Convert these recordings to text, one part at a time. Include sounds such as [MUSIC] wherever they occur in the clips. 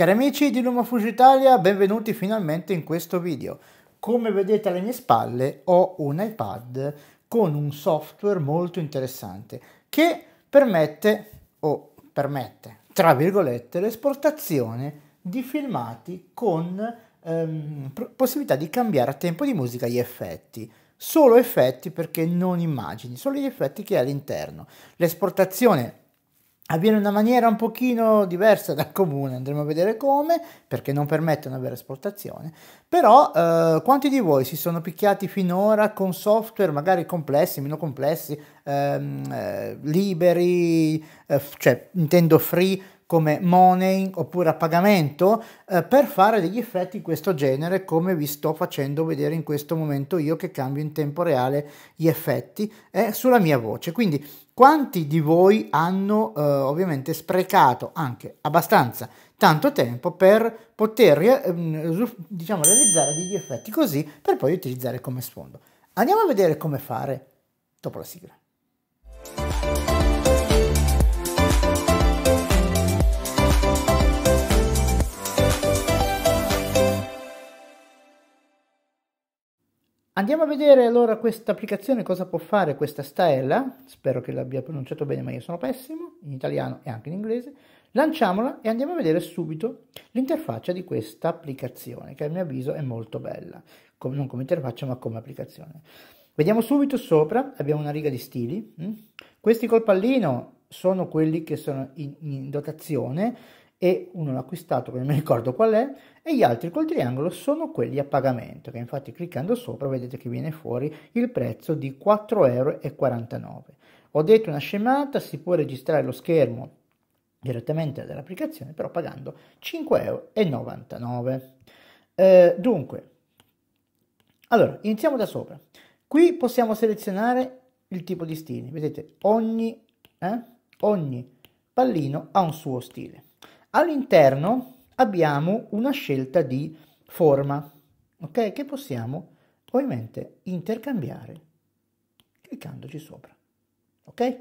Cari amici di Lumafuge Italia, benvenuti finalmente in questo video. Come vedete alle mie spalle ho un iPad con un software molto interessante che permette, o permette, tra virgolette, l'esportazione di filmati con ehm, possibilità di cambiare a tempo di musica gli effetti solo effetti perché non immagini, solo gli effetti che hai all'interno. L'esportazione avviene in una maniera un pochino diversa dal comune, andremo a vedere come, perché non permette una vera esportazione, però eh, quanti di voi si sono picchiati finora con software magari complessi, meno complessi, ehm, eh, liberi, eh, cioè intendo free, come money oppure a pagamento eh, per fare degli effetti di questo genere come vi sto facendo vedere in questo momento io che cambio in tempo reale gli effetti eh, sulla mia voce quindi quanti di voi hanno eh, ovviamente sprecato anche abbastanza tanto tempo per poter ehm, diciamo realizzare degli effetti così per poi utilizzare come sfondo andiamo a vedere come fare dopo la sigla Andiamo a vedere allora questa applicazione, cosa può fare questa stella, spero che l'abbia pronunciato bene ma io sono pessimo, in italiano e anche in inglese. Lanciamola e andiamo a vedere subito l'interfaccia di questa applicazione che a mio avviso è molto bella, come, non come interfaccia ma come applicazione. Vediamo subito sopra, abbiamo una riga di stili, mm. questi col pallino sono quelli che sono in, in dotazione, e uno l'ha acquistato non mi ricordo qual è e gli altri col triangolo sono quelli a pagamento che infatti cliccando sopra vedete che viene fuori il prezzo di 4,49 euro. Ho detto una scemata, si può registrare lo schermo direttamente dall'applicazione però pagando 5,99 euro. Eh, dunque, allora iniziamo da sopra. Qui possiamo selezionare il tipo di stili, vedete ogni, eh, ogni pallino ha un suo stile All'interno abbiamo una scelta di forma, ok? Che possiamo ovviamente intercambiare cliccandoci sopra, ok?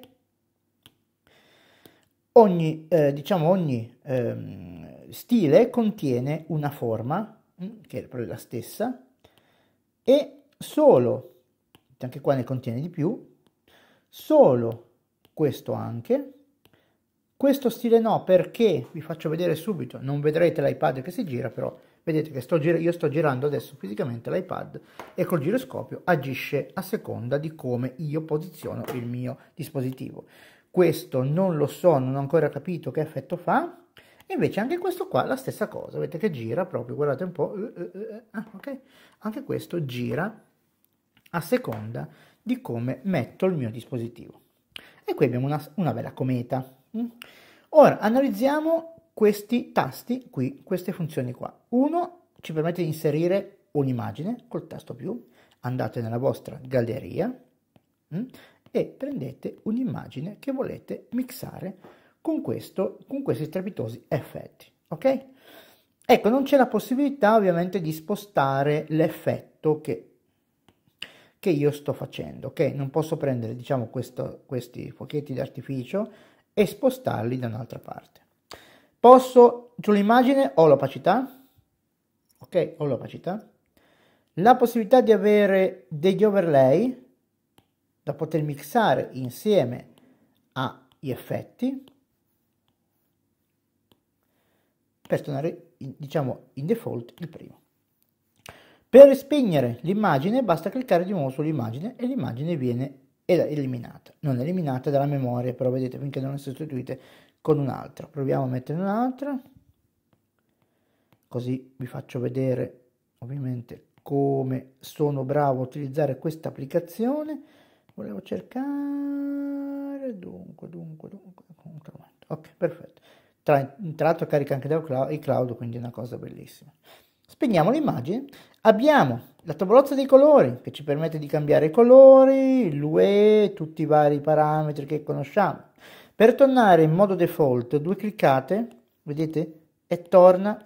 Ogni, eh, diciamo, ogni ehm, stile contiene una forma, mm, che è proprio la stessa, e solo, anche qua ne contiene di più, solo questo anche, questo stile no perché, vi faccio vedere subito, non vedrete l'iPad che si gira però, vedete che sto io sto girando adesso fisicamente l'iPad e col giroscopio agisce a seconda di come io posiziono il mio dispositivo. Questo non lo so, non ho ancora capito che effetto fa, invece anche questo qua la stessa cosa, vedete che gira proprio, guardate un po', uh, uh, uh, okay. anche questo gira a seconda di come metto il mio dispositivo. E qui abbiamo una, una bella cometa, Mm. Ora analizziamo questi tasti qui, queste funzioni qua. Uno ci permette di inserire un'immagine col tasto più, andate nella vostra galleria mm, e prendete un'immagine che volete mixare con, questo, con questi strepitosi effetti, ok? Ecco, non c'è la possibilità ovviamente di spostare l'effetto che, che, io sto facendo, ok? Non posso prendere, diciamo, questo, questi fuochetti d'artificio e spostarli da un'altra parte. Posso, sull'immagine ho l'opacità, ok, ho l'opacità, la possibilità di avere degli overlay da poter mixare insieme agli effetti per tornare, in, diciamo, in default il primo. Per spegnere l'immagine basta cliccare di nuovo sull'immagine e l'immagine viene ed è eliminata. Non è eliminata dalla memoria, però vedete finché non è sostituita con un'altra. Proviamo a mettere un'altra, così vi faccio vedere ovviamente come sono bravo a utilizzare questa applicazione. Volevo cercare, dunque, dunque, dunque, ok, perfetto. Tra, tra l'altro carica anche da cloud, quindi è una cosa bellissima. Spegniamo l'immagine, abbiamo la tavolozza dei colori che ci permette di cambiare i colori, l'UE, tutti i vari parametri che conosciamo. Per tornare in modo default, due cliccate, vedete, e torna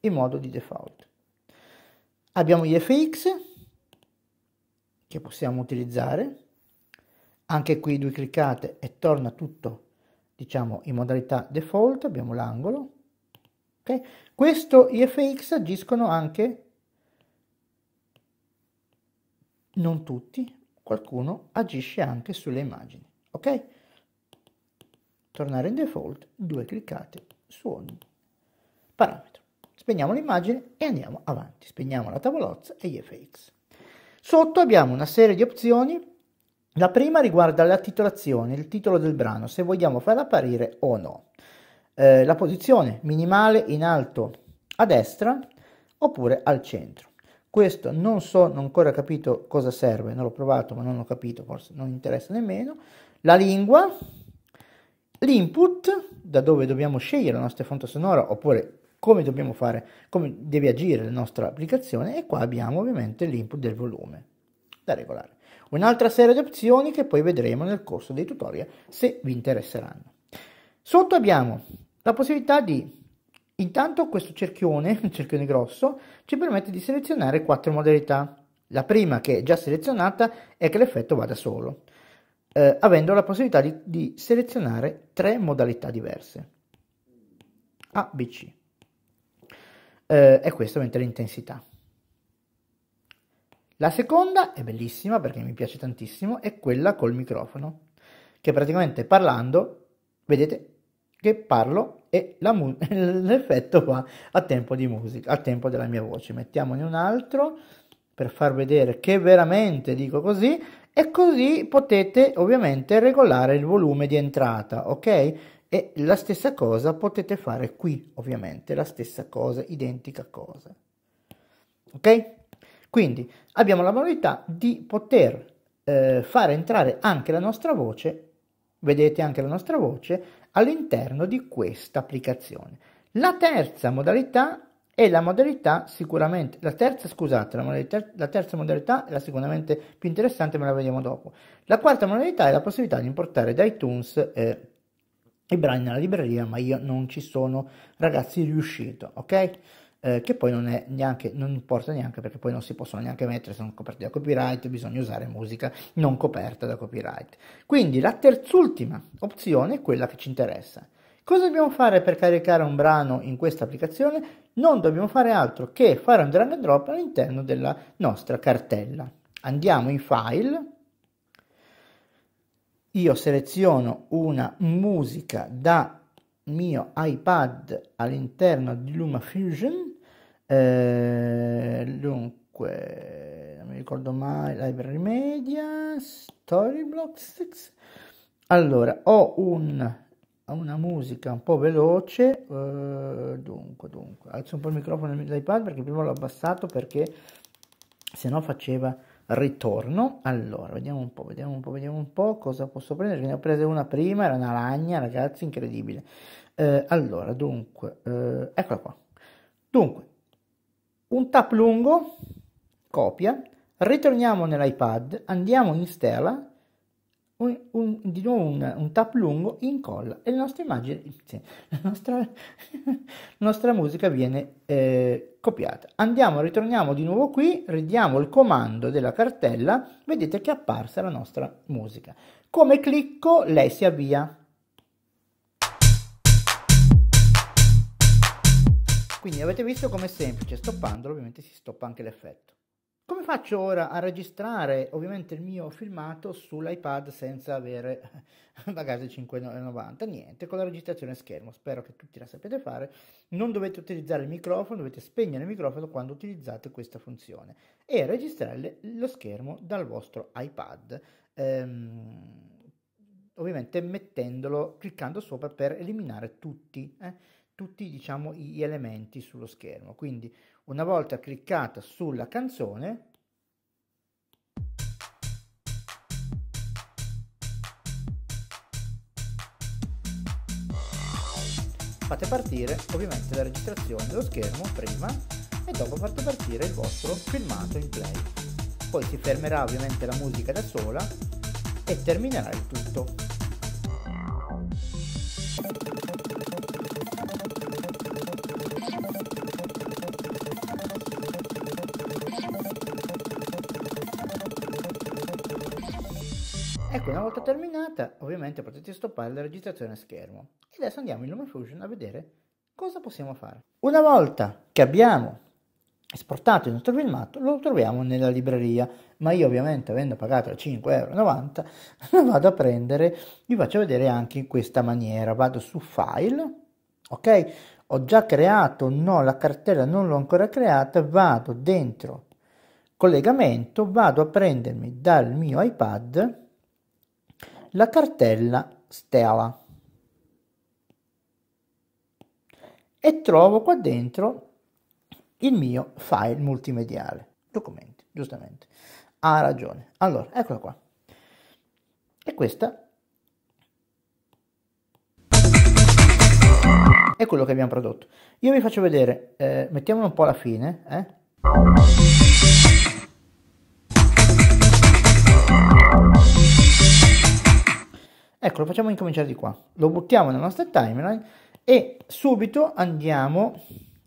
in modo di default. Abbiamo gli FX che possiamo utilizzare, anche qui due cliccate e torna tutto diciamo in modalità default, abbiamo l'angolo, Okay? Questo IFX agiscono anche, non tutti, qualcuno agisce anche sulle immagini. Ok? Tornare in default, due cliccate su ogni parametro. Spegniamo l'immagine e andiamo avanti. Spegniamo la tavolozza e gli FX. Sotto abbiamo una serie di opzioni. La prima riguarda la titolazione, il titolo del brano, se vogliamo far apparire o no eh, la posizione minimale in alto a destra oppure al centro. Questo non so, non ho ancora capito cosa serve, non l'ho provato ma non ho capito, forse non interessa nemmeno. La lingua, l'input, da dove dobbiamo scegliere la nostra fonte sonora oppure come dobbiamo fare, come deve agire la nostra applicazione e qua abbiamo ovviamente l'input del volume da regolare. Un'altra serie di opzioni che poi vedremo nel corso dei tutorial se vi interesseranno. Sotto abbiamo la possibilità di Intanto questo cerchione, un [LAUGHS] cerchione grosso, ci permette di selezionare quattro modalità. La prima che è già selezionata è che l'effetto vada solo, eh, avendo la possibilità di, di, selezionare tre modalità diverse. A, B, C. Eh, e questo mentre l'intensità. La seconda è bellissima perché mi piace tantissimo, è quella col microfono, che praticamente parlando, vedete, che parlo e mu- [LAUGHS] l'effetto va a tempo di musica, a tempo della mia voce. Mettiamone un altro per far vedere che veramente dico così e così potete ovviamente regolare il volume di entrata, ok? E la stessa cosa potete fare qui, ovviamente, la stessa cosa, identica cosa. Ok? Quindi abbiamo la modalità di poter eh, far entrare anche la nostra voce vedete anche la nostra voce, all'interno di questa applicazione. La terza modalità è la modalità sicuramente, la terza scusate, la, modalità, la terza modalità è la sicuramente più interessante, ma la vediamo dopo. La quarta modalità è la possibilità di importare da iTunes eh, i brani nella libreria, ma io non ci sono ragazzi riuscito, ok? eh, che poi non, è neanche, non importa neanche perché poi non si possono neanche mettere, sono coperti da copyright, bisogna usare musica non coperta da copyright. Quindi la terz'ultima opzione è quella che ci interessa. Cosa dobbiamo fare per caricare un brano in questa applicazione? Non dobbiamo fare altro che fare un drag and drop all'interno della nostra cartella. Andiamo in file, io seleziono una musica da mio iPad all'interno di LumaFusion eh, dunque, non mi ricordo mai, library media, Storyblock 6. Allora, ho un, una musica un po' veloce, eh, dunque, dunque, alzo un po' il microfono dell'iPad perché prima l'ho abbassato perché se no faceva ritorno. Allora, vediamo un po', vediamo un po', vediamo un po' cosa posso prendere. Ne ho prese una prima, era una lagna, ragazzi, incredibile. Eh, allora, dunque, eh, eccola qua. Dunque, un tap lungo, copia, ritorniamo nell'iPad, andiamo in stella, un, un, di nuovo un, un, tap lungo, incolla e la nostra immagine, sì, la, nostra, [LAUGHS] la nostra, musica viene eh, copiata. Andiamo, ritorniamo di nuovo qui, ridiamo il comando della cartella, vedete che è apparsa la nostra musica. Come clicco lei si avvia, Quindi avete visto com'è semplice, stoppandolo ovviamente si stoppa anche l'effetto. Come faccio ora a registrare ovviamente il mio filmato sull'iPad senza avere [LAUGHS] bagaglio 5,90? Niente, con la registrazione schermo, spero che tutti la sapete fare. Non dovete utilizzare il microfono, dovete spegnere il microfono quando utilizzate questa funzione e registrare lo schermo dal vostro iPad. Ehm, ovviamente mettendolo, cliccando sopra per eliminare tutti. Eh? tutti diciamo, gli elementi sullo schermo. Quindi una volta cliccata sulla canzone fate partire ovviamente la registrazione dello schermo prima e dopo fate partire il vostro filmato in play. Poi si fermerà ovviamente la musica da sola e terminerà il tutto. Ecco, una volta terminata, ovviamente potete stoppare la registrazione a schermo. E adesso andiamo in LumaFusion a vedere cosa possiamo fare. Una volta che abbiamo esportato il nostro filmato, lo troviamo nella libreria, ma io ovviamente avendo pagato 5,90 euro, [LAUGHS] lo vado a prendere, vi faccio vedere anche in questa maniera. Vado su File, ok? Ho già creato, no, la cartella non l'ho ancora creata, vado dentro collegamento, vado a prendermi dal mio iPad la cartella Stella e trovo qua dentro il mio file multimediale, documenti, giustamente. Ha ragione. Allora, eccola qua. E questa è quello che abbiamo prodotto. Io vi faccio vedere, eh, mettiamolo un po' alla fine, eh. Ecco, lo facciamo incominciare di qua. Lo buttiamo nella nostra timeline e subito andiamo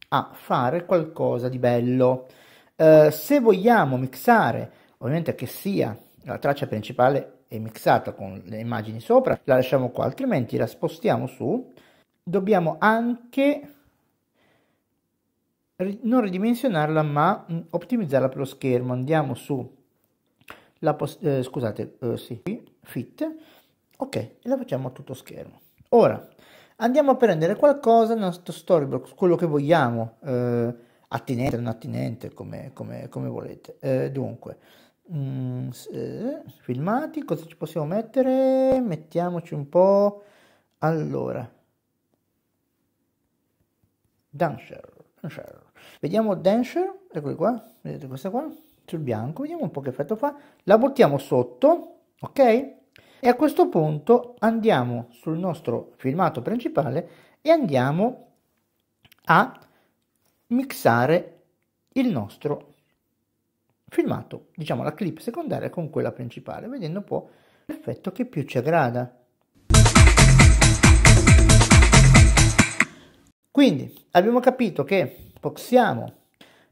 a fare qualcosa di bello. Eh, se vogliamo mixare, ovviamente che sia la traccia principale è mixata con le immagini sopra, la lasciamo qua, altrimenti la spostiamo su. Dobbiamo anche non ridimensionarla ma mm, ottimizzarla per lo schermo. Andiamo su, la eh, scusate, eh, sì, fit, Ok, e la facciamo a tutto schermo. Ora, andiamo a prendere qualcosa nel nostro storyboard, quello che vogliamo, eh, attinente, non attinente, come, come, come volete. Eh, dunque, mm, se, eh, filmati, cosa ci possiamo mettere? Mettiamoci un po'... Allora, Dancer, Dancer. Vediamo Dancer, eccoli qua, vedete questa qua, sul bianco, vediamo un po' che effetto fa. La buttiamo sotto, ok? E a questo punto andiamo sul nostro filmato principale e andiamo a mixare il nostro filmato, diciamo la clip secondaria con quella principale, vedendo un po' l'effetto che più ci aggrada. Quindi abbiamo capito che possiamo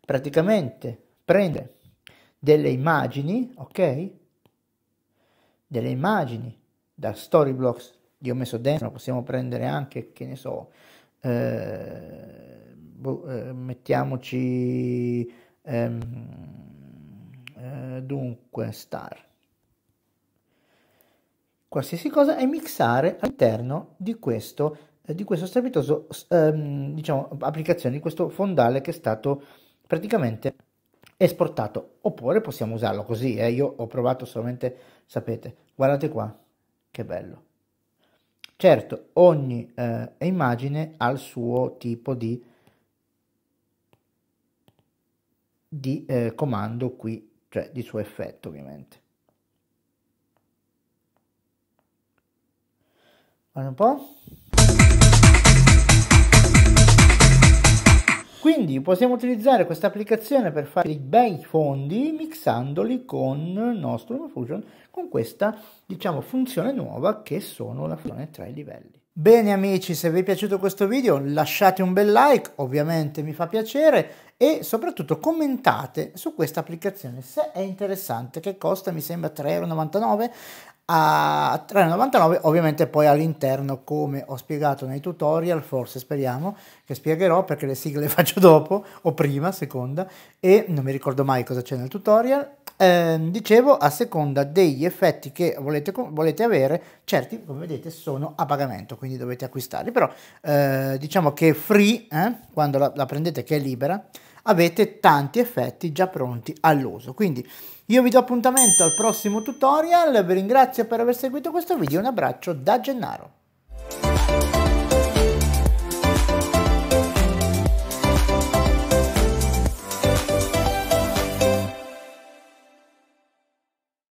praticamente prendere delle immagini, ok? delle immagini da storyblocks che ho messo dentro, possiamo prendere anche, che ne so, eh, boh, eh, mettiamoci ehm, eh, dunque star qualsiasi cosa e mixare all'interno di questo eh, di questo strepitoso ehm, diciamo applicazione di questo fondale che è stato praticamente esportato oppure possiamo usarlo così eh? io ho provato solamente sapete guardate qua che bello certo ogni eh, immagine ha il suo tipo di, di eh, comando qui cioè di suo effetto ovviamente guarda un po' Quindi possiamo utilizzare questa applicazione per fare dei bei fondi mixandoli con il nostro LumaFusion con questa diciamo, funzione nuova che sono la funzione tra i livelli. Bene amici, se vi è piaciuto questo video lasciate un bel like, ovviamente mi fa piacere, e soprattutto commentate su questa applicazione se è interessante, che costa mi sembra 3,99€, a 3,99 ovviamente poi all'interno come ho spiegato nei tutorial forse speriamo che spiegherò perché le sigle le [LAUGHS] faccio dopo o prima seconda e non mi ricordo mai cosa c'è nel tutorial eh, dicevo a seconda degli effetti che volete, volete, avere certi come vedete sono a pagamento quindi dovete acquistarli però eh, diciamo che free eh, quando la, la prendete che è libera avete tanti effetti già pronti all'uso. Quindi io vi do appuntamento al prossimo tutorial, vi ringrazio per aver seguito questo video, un abbraccio da Gennaro.